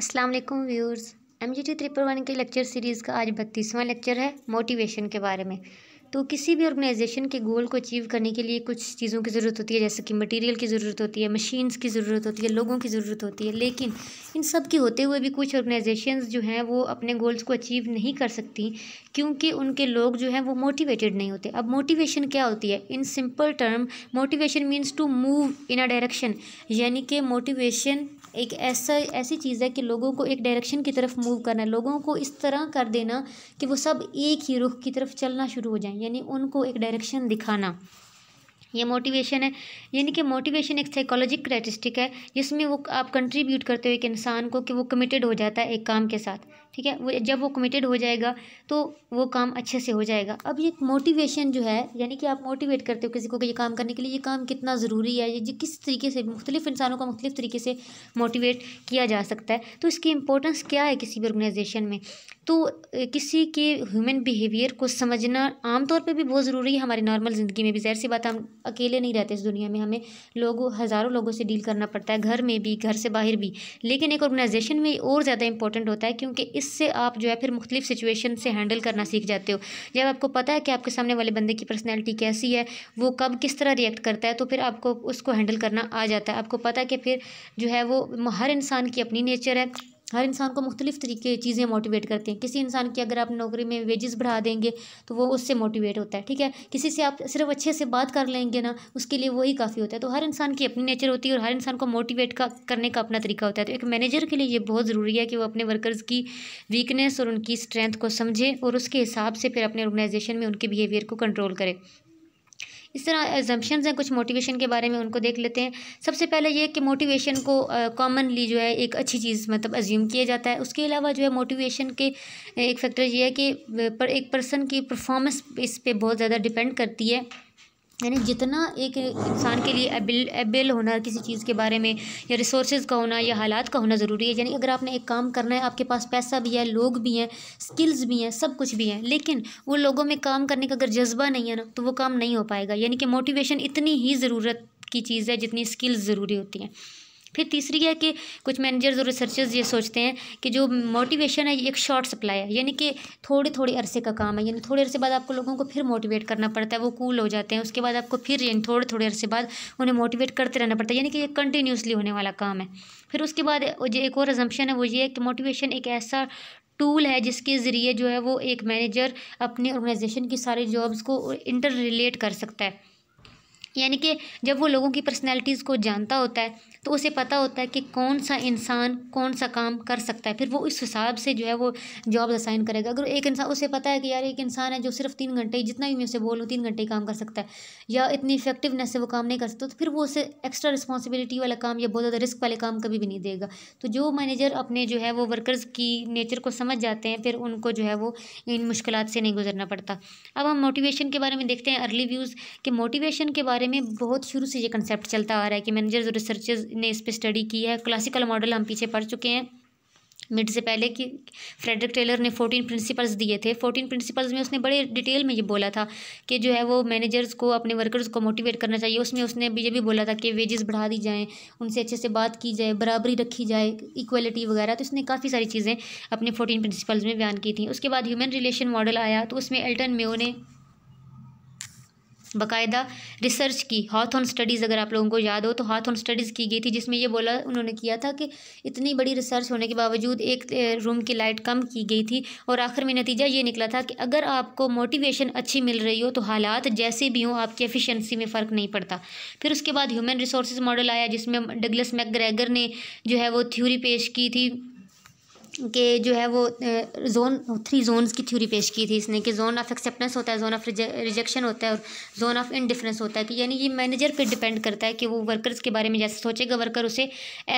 अस्सलाम वालेकुम viewers M G T triple one के लेक्चर सीरीज़ का आज बत्तीसवां लेक्चर है मोटिवेशन के बारे में तो किसी भी ऑर्गेनाइजेशन के गोल को अचीव करने के लिए कुछ चीज़ों की ज़रूरत होती है जैसे कि मटेरियल की ज़रूरत होती है मशीन्स की ज़रूरत होती है लोगों की ज़रूरत होती है लेकिन इन सब के होते हुए भी कुछ ऑर्गेनाइजेशंस जो हैं वो अपने गोल्स को अचीव नहीं कर सकती क्योंकि उनके लोग जो हैं वो मोटिवेटेड नहीं होते अब मोटिवेशन क्या होती है in simple term motivation means to move in a direction यानी कि मोटिवेशन एक ऐसा ऐसी चीज़ है कि लोगों को एक डायरेक्शन की तरफ मूव करना है लोगों को इस तरह कर देना कि वो सब एक ही रुख की तरफ चलना शुरू हो जाए यानी उनको एक डायरेक्शन दिखाना ये मोटिवेशन है यानी कि मोटिवेशन एक साइकोलॉजिक करेटिस्टिक है जिसमें वो आप कंट्रीब्यूट करते हो एक इंसान को कि वो कमिटेड हो जाता है एक काम के साथ ठीक है वो जब वो कमिटेड हो जाएगा तो वो काम अच्छे से हो जाएगा अब ये मोटिवेशन जो है यानी कि आप मोटिवेट करते हो किसी को कि ये काम करने के लिए ये काम कितना ज़रूरी है ये किस तरीके से मुख्तलिफ़ इंसानों को मुख्तलिफ तरीके से मोटिवेट किया जा सकता है तो इसकी इंपॉर्टेंस क्या है किसी भी ऑर्गेनाइजेशन में तो किसी के ह्यूमन बिहेवियर को समझना आमतौर पर भी बहुत ज़रूरी है हमारी नॉर्मल ज़िंदगी में भी ज़ाहिर सी बात हम अकेले नहीं रहते इस दुनिया में हमें लोग हज़ारों लोगों से डील करना पड़ता है घर में भी घर से बाहर भी लेकिन एक ऑर्गेनाइजेशन में और ज़्यादा इंपॉर्टेंट होता है क्योंकि इससे आप जो है फिर मुख्तलिफ सिचुएशन से हैंडल करना सीख जाते हो जब आपको पता है कि आपके सामने वाले बंदे की पर्सनैलिटी कैसी है वो कब किस तरह रिएक्ट करता है तो फिर आपको उसको हैंडल करना आ जाता है आपको पता है कि फिर जो है वो हर इंसान की अपनी नेचर है हर इंसान को मुख्तलिफ़ तरीके चीज़ें मोटिवेट करते हैं किसी इंसान की अगर आप नौकरी में वेजेस बढ़ा देंगे तो वो उससे मोटिवेट होता है ठीक है किसी से आप सिर्फ अच्छे से बात कर लेंगे ना उसके लिए वही काफ़ी होता है तो हर इंसान की अपनी नेचर होती है और हर इंसान को मोटिवेट का करने का अपना तरीका होता है तो एक मैनेजर के लिए ये बहुत ज़रूरी है कि वो अपने वर्कर्स की वीकनेस और उनकी स्ट्रेंथ को समझे और उसके हिसाब से फिर अपने ऑर्गेनाइजेशन में उनके बिहेवियर को कंट्रोल करें इस तरह एग्जम्पन्स हैं कुछ मोटिवेशन के बारे में उनको देख लेते हैं सबसे पहले ये कि मोटिवेशन को कॉमनली जो है एक अच्छी चीज़ मतलब एज्यूम किया जाता है उसके अलावा जो है मोटिवेशन के एक फैक्टर ये है कि पर एक पर्सन की परफॉर्मेंस इस पर बहुत ज़्यादा डिपेंड करती है यानी जितना एक इंसान के लिए एबिल एबिल होना किसी चीज़ के बारे में या रिसोर्सेज का होना या हालात का होना ज़रूरी है यानी अगर आपने एक काम करना है आपके पास पैसा भी है लोग भी हैं स्किल्स भी हैं सब कुछ भी हैं लेकिन वो लोगों में काम करने का अगर जज्बा नहीं है ना तो वो काम नहीं हो पाएगा यानी कि मोटिवेशन इतनी ही ज़रूरत की चीज़ है जितनी स्किल्स ज़रूरी होती हैं फिर तीसरी है कि कुछ मैनेजर्स और रिसर्चर्स ये सोचते हैं कि जो मोटिवेशन है ये एक शॉर्ट सप्लाई है यानी कि थोड़े थोड़े अरसे का काम है यानी थोड़े अरसे बाद आपको लोगों को फिर मोटिवेट करना पड़ता है वो कूल हो जाते हैं उसके बाद आपको फिर यानी थोड़े थोड़े अरसे बाद उन्हें मोटिवेट करते रहना पड़ता है यानी कि ये कंटिन्यूसली होने वाला काम है फिर उसके बाद जो एक और एजम्पन है वो ये है कि मोटिवेशन एक ऐसा टूल है जिसके ज़रिए जो है वो एक मैनेजर अपने ऑर्गेनाइजेशन की सारी जॉब्स को इंटर रिलेट कर सकता है यानी कि जब वो लोगों की पर्सनैलिटीज़ को जानता होता है तो उसे पता होता है कि कौन सा इंसान कौन सा काम कर सकता है फिर वो इस हिसाब से जो है वो जॉब असाइन करेगा अगर एक इंसान उसे पता है कि यार एक इंसान है जो सिर्फ तीन घंटे जितना भी मैं उसे बोलूँ तीन घंटे ही काम कर सकता है या इतनी इफेक्टिवनेस से वो काम नहीं कर सकता तो फिर वो उसे एक्स्ट्रा रिस्पॉन्सिबिलिटी वाला काम या बहुत ज़्यादा रिस्क वाले काम कभी भी नहीं देगा तो जो मैनेजर अपने जो है वो वर्कर्स की नेचर को समझ जाते हैं फिर उनको जो है वो इन मुश्किल से नहीं गुजरना पड़ता अब हम मोटिवेशन के बारे में देखते हैं अर्ली व्यूज़ के मोटिवेशन के बारे में बहुत शुरू से ये कंसेप्ट चलता आ रहा है कि मैनेजर्स और रिसर्चर्स ने इस पर स्टडी की है क्लासिकल मॉडल हम पीछे पढ़ चुके हैं मिड से पहले कि फ्रेडरिक टेलर ने फोर्टीन प्रिंसिपल्स दिए थे फोर्टीन प्रिंसिपल्स में उसने बड़े डिटेल में ये बोला था कि जो है वो मैनेजर्स को अपने वर्कर्स को मोटिवेट करना चाहिए उसमें उसने भी ये भी बोला था कि वेजेस बढ़ा दी जाएँ उनसे अच्छे से बात की जाए बराबरी रखी जाए इक्वलिटी वगैरह तो उसने काफ़ी सारी चीज़ें अपने फोर्टीन प्रिंसिपल्स में बयान की थी उसके बाद ह्यूमन रिलेशन मॉडल आया तो उसमें एल्टन मे ने बाकायदा रिसर्च की हाथ ऑन स्टडीज़ अगर आप लोगों को याद हो तो हाथ ऑन स्टडीज़ की गई थी जिसमें ये बोला उन्होंने किया था कि इतनी बड़ी रिसर्च होने के बावजूद एक रूम की लाइट कम की गई थी और आखिर में नतीजा ये निकला था कि अगर आपको मोटिवेशन अच्छी मिल रही हो तो हालात जैसे भी हों आपकी एफिशेंसी में फ़र्क नहीं पड़ता फिर उसके बाद ह्यूमन रिसोर्स मॉडल आया जिसमें डगलस मैकग्रेगर ने जो है वो थ्यूरी पेश की थी के जो है वो जोन थ्री जोन्स की थ्योरी पेश की थी इसने कि जोन ऑफ एक्सेप्टेंस होता है जोन ऑफ रिजेक्शन होता है और जोन ऑफ इनडिफरेंस होता है कि यानी ये मैनेजर पे डिपेंड करता है कि वो वर्कर्स के बारे में जैसे सोचेगा वर्कर उसे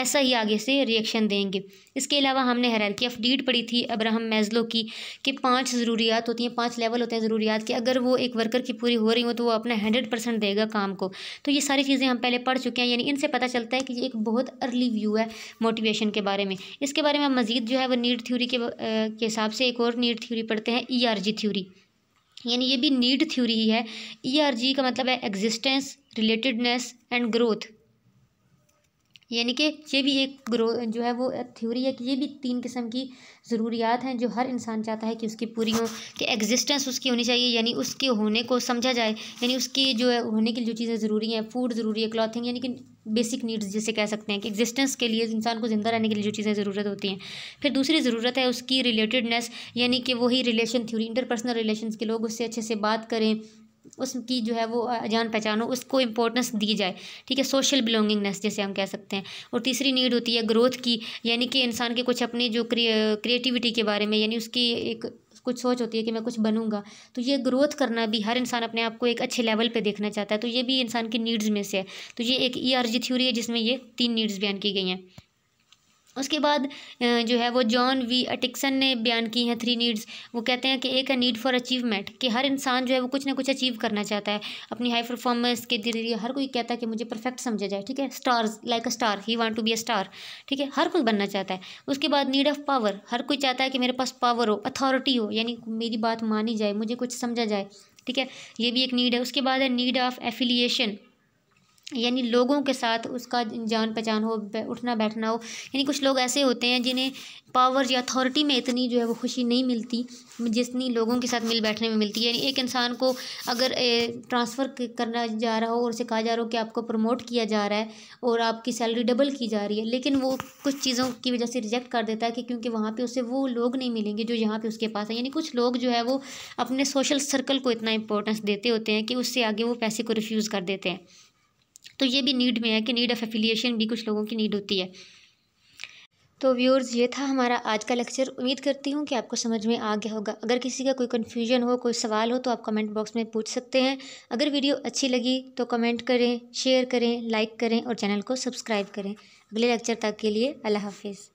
ऐसा ही आगे से रिएक्शन देंगे इसके अलावा हमने हैरान ऑफ अफडीट पढ़ी थी अब्राहम मैजलो की कि पाँच ज़रूरियात होती हैं पाँच लेवल होते हैं ज़रूरियात कि अगर वो एक वर्कर की पूरी हो रही हो तो वो अपना हंड्रेड परसेंट देगा काम को तो ये सारी चीज़ें हम पहले पढ़ चुके हैं यानी इनसे पता चलता है कि ये एक बहुत अर्ली व्यू है मोटिवेशन के बारे में इसके बारे में मज़ीद जो है अब नीड थ्योरी के के हिसाब से एक और नीड थ्योरी पढ़ते हैं ई आर जी थ्योरी यानी ये भी नीड थ्योरी ही है ई आर जी का मतलब है एग्जिस्टेंस रिलेटेडनेस एंड ग्रोथ यानी कि ये भी एक ग्रो जो है वो थ्योरी है कि ये भी तीन किस्म की ज़रूरियात हैं जो हर इंसान चाहता है कि उसकी पूरी हो कि एग्जिस्टेंस उसकी होनी चाहिए यानी उसके होने को समझा जाए यानी उसकी जो है होने की जो चीज़ें ज़रूरी हैं फूड ज़रूरी है क्लॉथिंग यानी कि बेसिक नीड्स जिसे कह सकते हैं कि एग्जिस्टेंस के लिए इंसान को ज़िंदा रहने के लिए जो चीज़ें ज़रूरत होती हैं फिर दूसरी ज़रूरत है उसकी रिलेटेडनेस यानी कि वही रिलेशन थ्योरी इंटरपर्सनल रिलेशन के लोग उससे अच्छे से बात करें उसकी जो है वो जान पहचान हो उसको इंपॉर्टेंस दी जाए ठीक है सोशल बिलोंगिंगनेस जैसे हम कह सकते हैं और तीसरी नीड होती है ग्रोथ की यानी कि इंसान के कुछ अपनी जो क्रिएटिविटी के बारे में यानी उसकी एक कुछ सोच होती है कि मैं कुछ बनूंगा तो ये ग्रोथ करना भी हर इंसान अपने आप को एक अच्छे लेवल पे देखना चाहता है तो ये भी इंसान की नीड्स में से है तो ये एक ई आर जी थ्योरी है जिसमें ये तीन नीड्स बयान की गई हैं उसके बाद जो है वो जॉन वी अटिक्सन ने बयान की हैं थ्री नीड्स वो कहते हैं कि एक है नीड फॉर अचीवमेंट कि हर इंसान जो है वो कुछ ना कुछ अचीव करना चाहता है अपनी हाई परफॉर्मेंस के जरिए हर कोई कहता है कि मुझे परफेक्ट समझा जाए ठीक है stars like a star he want to be a star ठीक है हर कोई बनना चाहता है उसके बाद नीड ऑफ पावर हर कोई चाहता है कि मेरे पास पावर हो अथॉरिटी हो यानी मेरी बात मानी जाए मुझे कुछ समझा जाए ठीक है ये भी एक नीड है उसके बाद है नीड ऑफ एफिलिएशन यानी लोगों के साथ उसका जान पहचान हो उठना बैठना हो यानी कुछ लोग ऐसे होते हैं जिन्हें पावर या अथॉरिटी में इतनी जो है वो खुशी नहीं मिलती जितनी लोगों के साथ मिल बैठने में मिलती है यानी एक इंसान को अगर ट्रांसफ़र करना जा रहा हो और उसे कहा जा रहा हो कि आपको प्रमोट किया जा रहा है और आपकी सैलरी डबल की जा रही है लेकिन वो कुछ चीज़ों की वजह से रिजेक्ट कर देता है कि क्योंकि वहाँ पर उसे वो लोग नहीं मिलेंगे जो यहाँ पर उसके पास है यानी कुछ लोग जो है वो अपने सोशल सर्कल को इतना इंपॉर्टेंस देते होते हैं कि उससे आगे वो पैसे को रिफ्यूज़ कर देते हैं तो ये भी नीड में है कि नीड ऑफ एफिलिएशन भी कुछ लोगों की नीड होती है तो व्यूअर्स ये था हमारा आज का लेक्चर उम्मीद करती हूँ कि आपको समझ में आ गया होगा अगर किसी का कोई कन्फ्यूजन हो कोई सवाल हो तो आप कमेंट बॉक्स में पूछ सकते हैं अगर वीडियो अच्छी लगी तो कमेंट करें शेयर करें लाइक करें और चैनल को सब्सक्राइब करें अगले लेक्चर तक के लिए अल्लाह हाफिज़